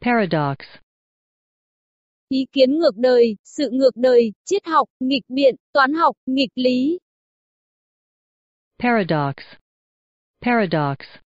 Paradox Ý kiến ngược đời, sự ngược đời, triết học, nghịch biện, toán học, nghịch lý. Paradox Paradox